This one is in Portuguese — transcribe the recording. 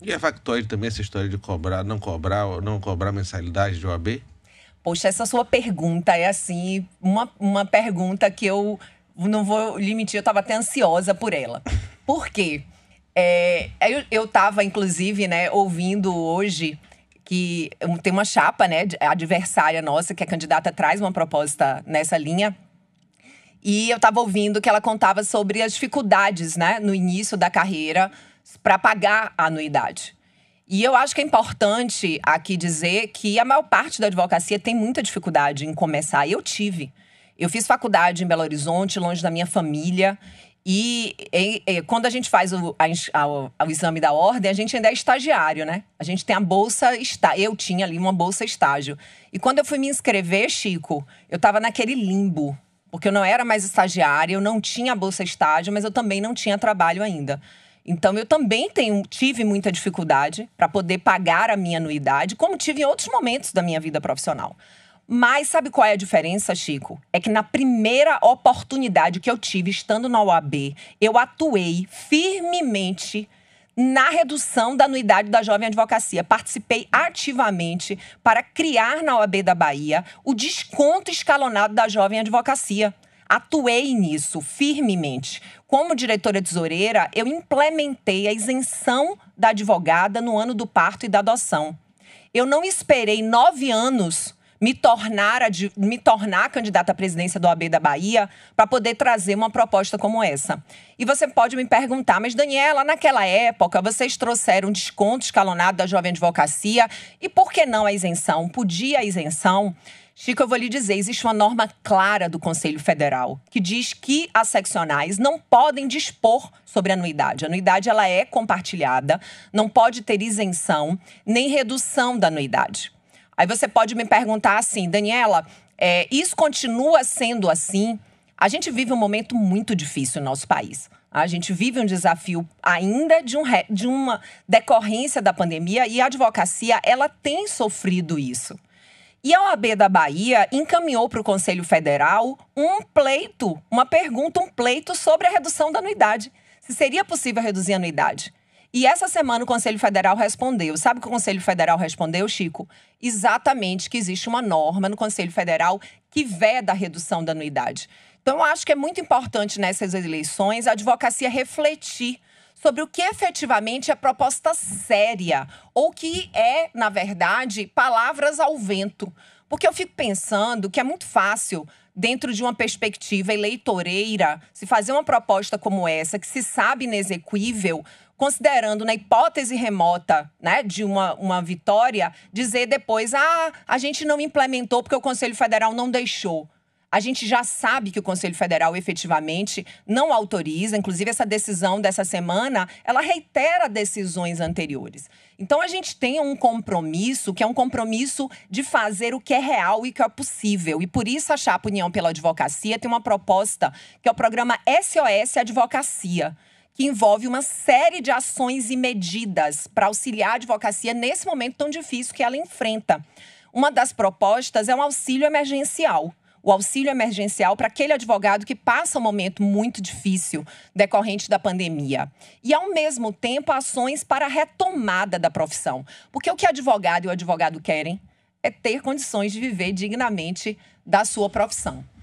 E é factoide também essa história de cobrar, não cobrar, não cobrar mensalidade de OAB? Poxa, essa sua pergunta é assim, uma, uma pergunta que eu não vou lhe mentir, eu estava até ansiosa por ela. Por quê? É, é eu estava, inclusive, né, ouvindo hoje que tem uma chapa, né, adversária nossa, que a candidata traz uma proposta nessa linha. E eu estava ouvindo que ela contava sobre as dificuldades, né, no início da carreira para pagar a anuidade. E eu acho que é importante aqui dizer que a maior parte da advocacia tem muita dificuldade em começar. Eu tive. Eu fiz faculdade em Belo Horizonte, longe da minha família. E, e, e quando a gente faz o, a, a, o, exame da ordem, a gente ainda é estagiário, né? A gente tem a bolsa está. Eu tinha ali uma bolsa estágio. E quando eu fui me inscrever, Chico, eu estava naquele limbo, porque eu não era mais estagiária, eu não tinha bolsa estágio, mas eu também não tinha trabalho ainda. Então eu também tenho, tive muita dificuldade para poder pagar a minha anuidade, como tive em outros momentos da minha vida profissional. Mas sabe qual é a diferença, Chico? É que na primeira oportunidade que eu tive estando na OAB, eu atuei firmemente na redução da anuidade da jovem advocacia. Participei ativamente para criar na OAB da Bahia o desconto escalonado da jovem advocacia. Atuei nisso firmemente. Como diretora tesoureira, eu implementei a isenção da advogada no ano do parto e da adoção. Eu não esperei nove anos me tornar, me tornar candidata à presidência do AB da Bahia para poder trazer uma proposta como essa. E você pode me perguntar, mas Daniela, naquela época vocês trouxeram desconto escalonado da jovem advocacia e por que não a isenção? Podia a isenção? Chico, eu vou lhe dizer, existe uma norma clara do Conselho Federal que diz que as seccionais não podem dispor sobre a anuidade. A anuidade ela é compartilhada, não pode ter isenção nem redução da anuidade. Aí você pode me perguntar assim, Daniela, é, isso continua sendo assim? A gente vive um momento muito difícil no nosso país. A gente vive um desafio ainda de, um, de uma decorrência da pandemia e a advocacia ela tem sofrido isso. E a OAB da Bahia encaminhou para o Conselho Federal um pleito, uma pergunta, um pleito sobre a redução da anuidade. Se seria possível reduzir a anuidade. E essa semana o Conselho Federal respondeu. Sabe o que o Conselho Federal respondeu, Chico? Exatamente que existe uma norma no Conselho Federal que veda a redução da anuidade. Então, eu acho que é muito importante nessas eleições a advocacia refletir sobre o que efetivamente é proposta séria ou que é, na verdade, palavras ao vento. Porque eu fico pensando que é muito fácil, dentro de uma perspectiva eleitoreira, se fazer uma proposta como essa, que se sabe inexequível, considerando na né, hipótese remota né, de uma, uma vitória, dizer depois: ah, a gente não implementou porque o Conselho Federal não deixou. A gente já sabe que o Conselho Federal efetivamente não autoriza, inclusive essa decisão dessa semana, ela reitera decisões anteriores. Então a gente tem um compromisso, que é um compromisso de fazer o que é real e que é possível. E por isso a Chapa União pela Advocacia tem uma proposta, que é o programa SOS Advocacia que envolve uma série de ações e medidas para auxiliar a advocacia nesse momento tão difícil que ela enfrenta. Uma das propostas é um auxílio emergencial o auxílio emergencial para aquele advogado que passa um momento muito difícil decorrente da pandemia. E, ao mesmo tempo, ações para a retomada da profissão. Porque o que o advogado e o advogado querem é ter condições de viver dignamente da sua profissão.